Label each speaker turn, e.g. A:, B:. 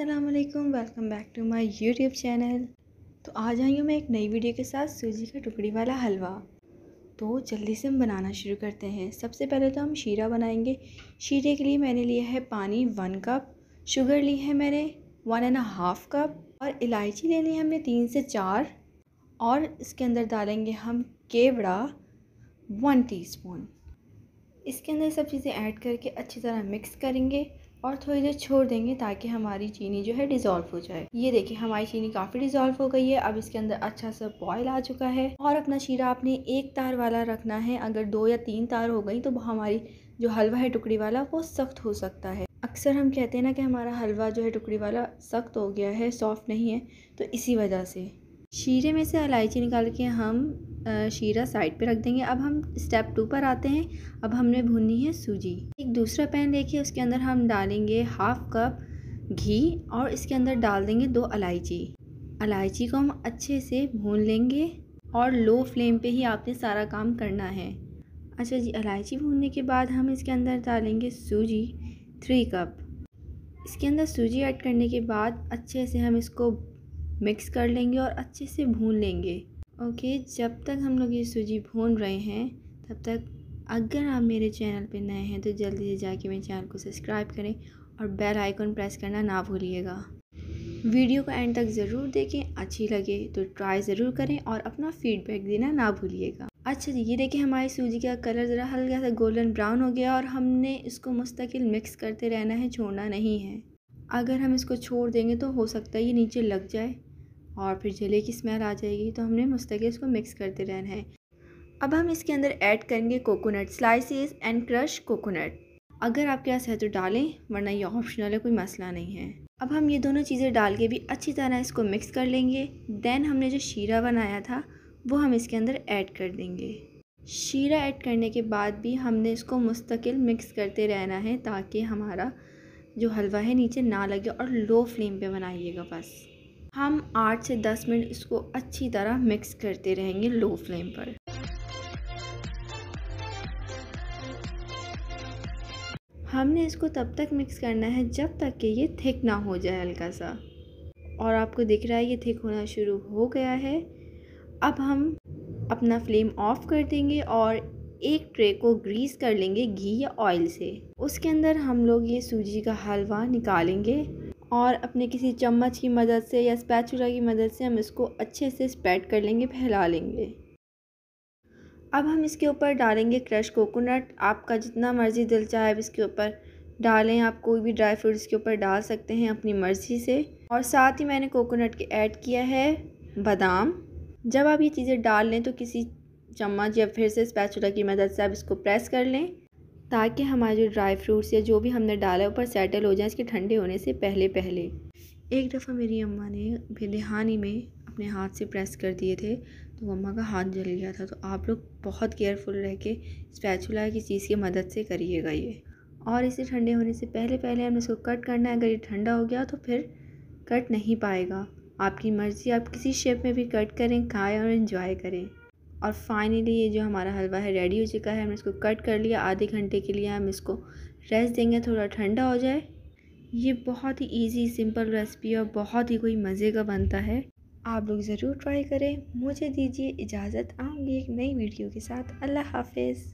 A: असलकम welcome back to my YouTube channel तो आज आई हूँ मैं एक नई वीडियो के साथ सूजी का टुकड़ी वाला हलवा तो जल्दी से हम बनाना शुरू करते हैं सबसे पहले तो हम शीरा बनाएंगे शीरे के लिए मैंने लिया है पानी वन कप शुगर ली है मैंने वन एंड हाफ़ कप और इलायची लेनी है हमने तीन से चार और इसके अंदर डालेंगे हम केवड़ा वन टी इसके अंदर सब चीज़ें ऐड करके अच्छी तरह मिक्स करेंगे और थोड़ी देर छोड़ देंगे ताकि हमारी चीनी जो है डिज़ोल्व हो जाए ये देखिए हमारी चीनी काफ़ी डिज़ोल्व हो गई है अब इसके अंदर अच्छा सा बॉयल आ चुका है और अपना शीरा आपने एक तार वाला रखना है अगर दो या तीन तार हो गई तो हमारी जो हलवा है टुकड़ी वाला वो सख्त हो सकता है अक्सर हम कहते हैं ना कि हमारा हलवा जो है टुकड़ी वाला सख्त हो गया है सॉफ्ट नहीं है तो इसी वजह से शीरे में से इलायची निकाल के हम शीरा साइड पे रख देंगे अब हम स्टेप टू पर आते हैं अब हमने भूनी है सूजी एक दूसरा पैन देखिए उसके अंदर हम डालेंगे हाफ कप घी और इसके अंदर डाल देंगे दो इलायची इलायची को हम अच्छे से भून लेंगे और लो फ्लेम पे ही आपने सारा काम करना है अच्छा जी इलायची भूनने के बाद हम इसके अंदर डालेंगे सूजी थ्री कप इसके अंदर सूजी ऐड करने के बाद अच्छे से हम इसको मिक्स कर लेंगे और अच्छे से भून लेंगे ओके जब तक हम लोग ये सूजी भून रहे हैं तब तक अगर आप मेरे चैनल पे नए हैं तो जल्दी से जाके मेरे चैनल को सब्सक्राइब करें और बेल आइकन प्रेस करना ना भूलिएगा वीडियो को एंड तक ज़रूर देखें अच्छी लगे तो ट्राई ज़रूर करें और अपना फीडबैक देना ना भूलिएगा अच्छा जी ये देखिए हमारी सूजी का कलर ज़रा हल्का सा गोल्डन ब्राउन हो गया और हमने इसको मुस्तकिल मिक्स करते रहना है छोड़ना नहीं है अगर हम इसको छोड़ देंगे तो हो सकता है ये नीचे लग जाए और फिर जले की स्मेल आ जाएगी तो हमने मुस्तक इसको मिक्स करते रहना है अब हम इसके अंदर ऐड करेंगे coconut slices and crush coconut अगर आपके पास है तो डालें वरना ये ऑप्शनल है कोई मसला नहीं है अब हम ये दोनों चीज़ें डाल के भी अच्छी तरह इसको मिक्स कर लेंगे देन हमने जो शीरा बनाया था वो हम इसके अंदर ऐड कर देंगे शीरा ऐड करने के बाद भी हमने इसको मुस्तकिल मिक्स करते रहना है ताकि हमारा जो हलवा है नीचे ना लगे और लो फ्लेम पे बनाइएगा बस हम आठ से दस मिनट इसको अच्छी तरह मिक्स करते रहेंगे लो फ्लेम पर हमने इसको तब तक मिक्स करना है जब तक कि ये थिक ना हो जाए हल्का सा और आपको दिख रहा है ये थिक होना शुरू हो गया है अब हम अपना फ्लेम ऑफ कर देंगे और एक ट्रे को ग्रीस कर लेंगे घी या ऑयल से उसके अंदर हम लोग ये सूजी का हलवा निकालेंगे और अपने किसी चम्मच की मदद से या स्पैचुला की मदद से हम इसको अच्छे से स्प्रेड कर लेंगे फैला लेंगे अब हम इसके ऊपर डालेंगे क्रश कोकोनट आपका जितना मर्ज़ी दिल चाहे आप इसके ऊपर डालें आप कोई भी ड्राई फ्रूट्स के ऊपर डाल सकते हैं अपनी मर्ज़ी से और साथ ही मैंने कोकोनट के ऐड किया है बादाम जब आप ये चीज़ें डाल लें तो किसी चम्मच या फिर से स्पैचुला की मदद से आप इसको प्रेस कर लें ताकि हमारे जो ड्राई फ्रूट्स या जो भी हमने डाला है ऊपर सेटल हो जाए इसके ठंडे होने से पहले पहले एक दफ़ा मेरी अम्मा ने बेदहानी में अपने हाथ से प्रेस कर दिए थे तो अम्मा का हाथ जल गया था तो आप लोग बहुत केयरफुल रह के स्पैचुला की चीज़ की मदद से करिएगा ये और इसे ठंडे होने से पहले पहले हमें इसको कट करना है अगर ये ठंडा हो गया तो फिर कट नहीं पाएगा आपकी मर्ज़ी आप किसी शेप में भी कट करें खाएं और इन्जॉय करें और फाइनली ये जो हमारा हलवा है रेडी हो चुका है हमने इसको कट कर लिया आधे घंटे के लिए हम इसको रेस्ट देंगे थोड़ा ठंडा हो जाए ये बहुत ही इजी सिंपल रेसिपी और बहुत ही कोई मज़े का बनता है आप लोग ज़रूर ट्राई करें मुझे दीजिए इजाज़त आऊँगी एक नई वीडियो के साथ अल्लाह हाफिज़